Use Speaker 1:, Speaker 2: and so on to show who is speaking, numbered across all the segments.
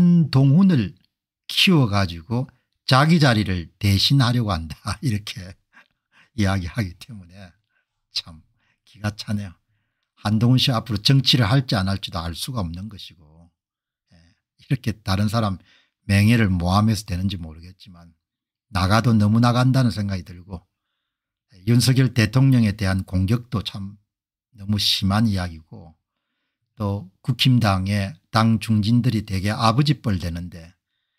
Speaker 1: 한동훈을 키워가지고 자기 자리를 대신하려고 한다 이렇게 이야기하기 때문에 참 기가 차네요. 한동훈 씨 앞으로 정치를 할지 안 할지도 알 수가 없는 것이고 예, 이렇게 다른 사람 맹예를 모함해서 되는지 모르겠지만 나가도 너무 나간다는 생각이 들고 예, 윤석열 대통령에 대한 공격도 참 너무 심한 이야기고 또 국힘당의 당 중진들이 되게 아버지뻘 되는데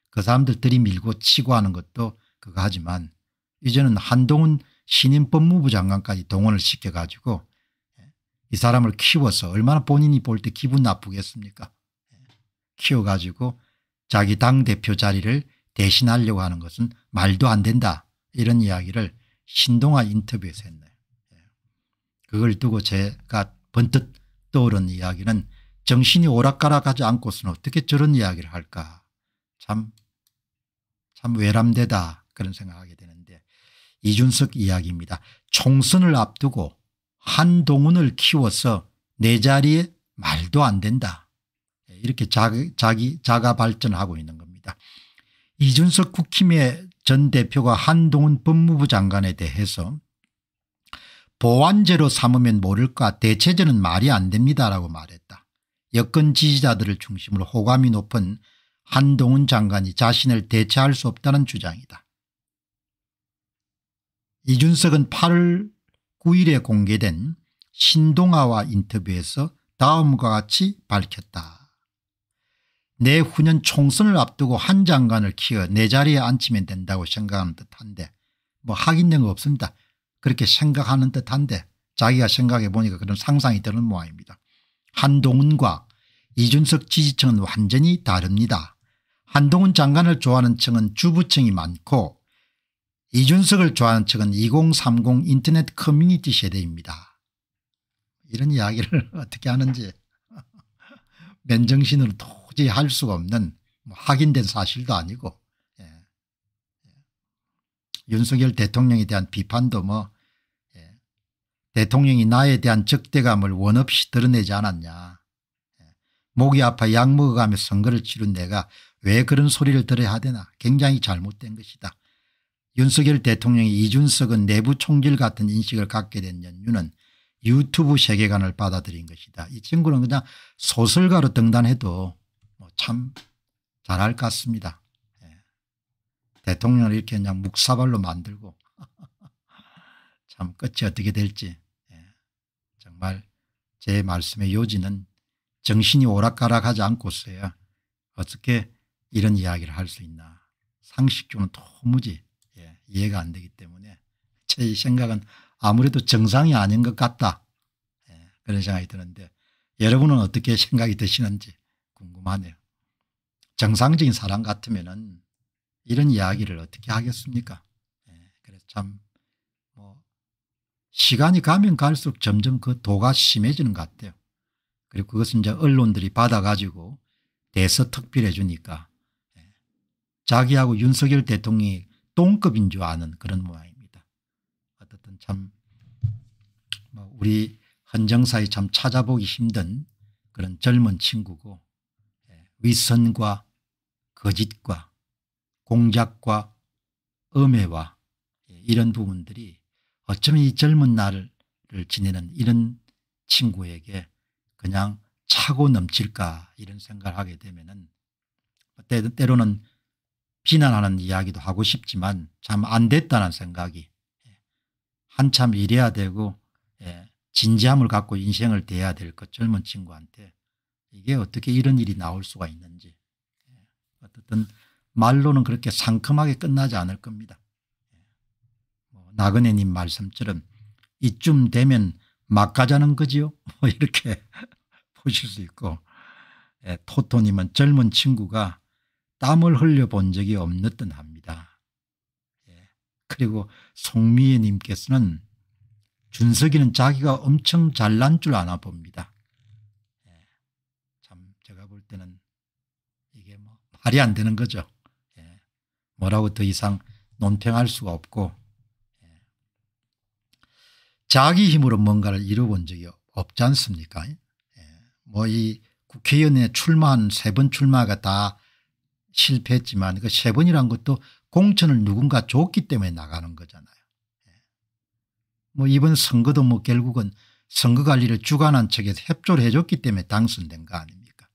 Speaker 1: 그 사람들 들이밀고 치고 하는 것도 그거 하지만 이제는 한동훈 신임 법무부 장관까지 동원을 시켜가지고 예, 이 사람을 키워서 얼마나 본인이 볼 때 기분 나쁘겠습니까 예, 키워가지고 자기 당대표 자리를 대신하려고 하는 것은 말도 안 된다 이런 이야기를 신동아 인터뷰에서 했네요. 예, 그걸 두고 제가 번뜩 떠오른 이야기는 정신이 오락가락하지 않고서는 어떻게 저런 이야기를 할까 참, 참 외람되다 그런 생각하게 되는데 이준석 이야기입니다. 총선을 앞두고 한동훈을 키워서 내 자리에 말도 안 된다. 예, 이렇게 자기, 자기 자가 발전하고 있는 겁니다. 이준석 국힘의 전 대표가 한동훈 법무부 장관에 대해서 보완제로 삼으면 모를까 대체제는 말이 안 됩니다라고 말했다. 여권 지지자들을 중심으로 호감이 높은 한동훈 장관이 자신을 대체할 수 없다는 주장이다. 이준석은 8월 9일에 공개된 신동아와 인터뷰에서 다음과 같이 밝혔다. 내후년 총선을 앞두고 한 장관을 키워 내 자리에 앉히면 된다고 생각하는 듯한데 뭐 확인된 거 없습니다. 그렇게 생각하는 듯한데 자기가 생각해 보니까 그런 상상이 드는 모양입니다. 한동훈과 이준석 지지층은 완전히 다릅니다. 한동훈 장관을 좋아하는 층은 주부층이 많고 이준석을 좋아하는 층은 2030 인터넷 커뮤니티 세대입니다. 이런 이야기를 어떻게 하는지 맨정신으로 도저히 할 수가 없는 뭐 확인된 사실도 아니고 예. 윤석열 대통령에 대한 비판도 뭐 대통령이 나에 대한 적대감을 원없이 드러내지 않았냐. 목이 아파 약 먹어가며 선거를 치른 내가 왜 그런 소리를 들어야 되나 굉장히 잘못된 것이다. 윤석열 대통령이 이준석은 내부 총질 같은 인식을 갖게 된 연유는 유튜브 세계관을 받아들인 것이다. 이 친구는 그냥 소설가로 등단해도 뭐 참 잘할 것 같습니다. 예. 대통령을 이렇게 그냥 묵사발로 만들고 참 끝이 어떻게 될지 말, 제 말씀의 요지는 정신이 오락가락하지 않고서야 어떻게 이런 이야기를 할 수 있나. 상식적으로 도무지 예, 이해가 안 되기 때문에 제 생각은 아무래도 정상이 아닌 것 같다. 예, 그런 생각이 드는데 여러분은 어떻게 생각이 드시는지 궁금하네요. 정상적인 사람 같으면 이런 이야기를 어떻게 하겠습니까? 예, 그래서 참 시간이 가면 갈수록 점점 그 도가 심해지는 것 같아요. 그리고 그것은 이제 언론들이 받아가지고 대서특필해 주니까 예, 자기하고 윤석열 대통령이 똥급인 줄 아는 그런 모양입니다. 어떻든 참 뭐 우리 헌정사에 참 찾아보기 힘든 그런 젊은 친구고 예, 위선과 거짓과 공작과 음해와 예, 이런 부분들이 어쩌면 이 젊은 날을 지내는 이런 친구에게 그냥 차고 넘칠까 이런 생각을 하게 되면 은 뭐 때로는 비난하는 이야기도 하고 싶지만 참 안 됐다는 생각이 예, 한참 일해야 되고 예, 진지함을 갖고 인생을 대야 될 것 젊은 친구한테 이게 어떻게 이런 일이 나올 수가 있는지 예, 어쨌든 말로는 그렇게 상큼하게 끝나지 않을 겁니다. 나그네님 말씀처럼 이쯤 되면 막가자는 거지요 뭐 이렇게 보실 수 있고 예, 토토님은 젊은 친구가 땀을 흘려본 적이 없는 듯 합니다. 예, 그리고 송미애님께서는 준석이는 자기가 엄청 잘난 줄 아나 봅니다. 예, 참 제가 볼 때는 이게 뭐 말이 안 되는 거죠. 예, 뭐라고 더 이상 논평할 수가 없고 자기 힘으로 뭔가를 이루어본 적이 없지 않습니까 예. 뭐이 국회의원에 출마한 세 번 출마가 다 실패했지만 그 세 번이란 것도 공천을 누군가 줬기 때문에 나가는 거잖아요. 예. 뭐 이번 선거도 뭐 결국은 선거관리를 주관한 측에서 협조를 해줬기 때문에 당선된 거 아닙니까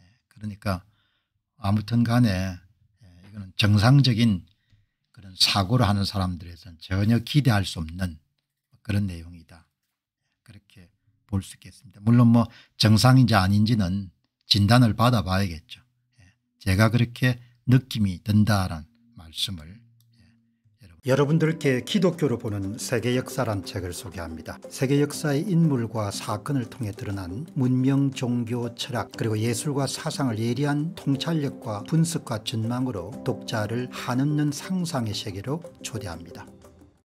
Speaker 1: 예. 그러니까 아무튼 간에 이거는 정상적인 그런 사고를 하는 사람들에서 전혀 기대할 수 없는 그런 내용이다. 그렇게 볼 수 있겠습니다. 물론 뭐 정상인지 아닌지는 진단을 받아봐야겠죠. 예, 제가 그렇게 느낌이 든다란 말씀을 예, 여러분들께 기독교로 보는 세계 역사란 책을 소개합니다. 세계 역사의 인물과 사건을 통해 드러난 문명, 종교, 철학 그리고 예술과 사상을 예리한 통찰력과 분석과 전망으로 독자를 한없는 상상의 세계로 초대합니다.